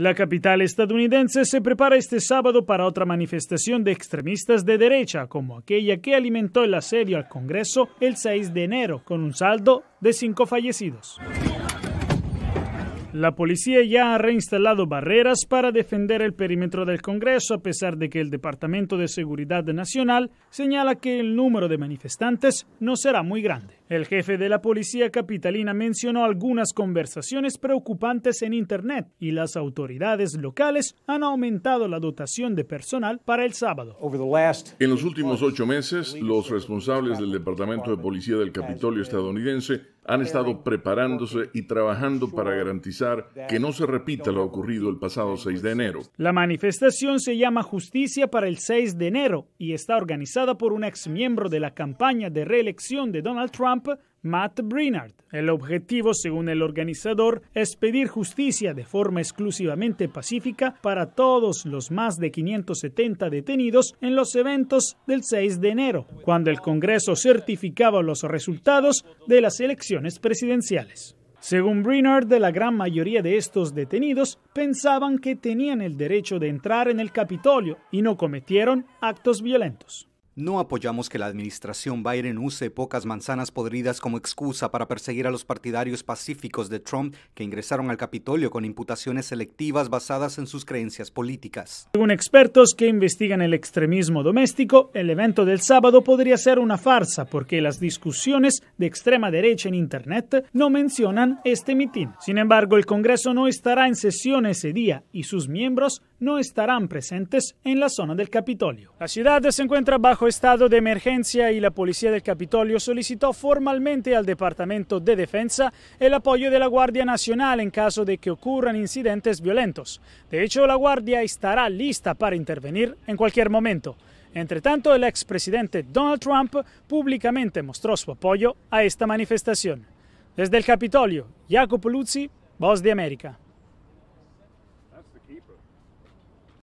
La capital estadounidense se prepara este sábado para otra manifestación de extremistas de derecha, como aquella que alimentó el asedio al Congreso el 6 de enero, con un saldo de cinco fallecidos. La policía ya ha reinstalado barreras para defender el perímetro del Congreso, a pesar de que el Departamento de Seguridad Nacional señala que el número de manifestantes no será muy grande. El jefe de la policía capitalina mencionó algunas conversaciones preocupantes en Internet y las autoridades locales han aumentado la dotación de personal para el sábado. En los últimos ocho meses, los responsables del Departamento de Policía del Capitolio estadounidense han estado preparándose y trabajando para garantizar que no se repita lo ocurrido el pasado 6 de enero. La manifestación se llama Justicia para el 6 de enero y está organizada por un ex miembro de la campaña de reelección de Donald Trump, Matt Brinard. El objetivo, según el organizador, es pedir justicia de forma exclusivamente pacífica para todos los más de 570 detenidos en los eventos del 6 de enero, cuando el Congreso certificaba los resultados de las elecciones presidenciales. Según Brinard, la gran mayoría de estos detenidos pensaban que tenían el derecho de entrar en el Capitolio y no cometieron actos violentos. No apoyamos que la administración Biden use pocas manzanas podridas como excusa para perseguir a los partidarios pacíficos de Trump que ingresaron al Capitolio con imputaciones selectivas basadas en sus creencias políticas. Según expertos que investigan el extremismo doméstico, el evento del sábado podría ser una farsa porque las discusiones de extrema derecha en Internet no mencionan este mitin. Sin embargo, el Congreso no estará en sesión ese día y sus miembros no estarán presentes en la zona del Capitolio. La ciudad se encuentra bajo estado de emergencia y la policía del Capitolio solicitó formalmente al Departamento de Defensa el apoyo de la Guardia Nacional en caso de que ocurran incidentes violentos. De hecho, la Guardia estará lista para intervenir en cualquier momento. Entretanto, el expresidente Donald Trump públicamente mostró su apoyo a esta manifestación. Desde el Capitolio, Jacopo Luzzi, Voz de América.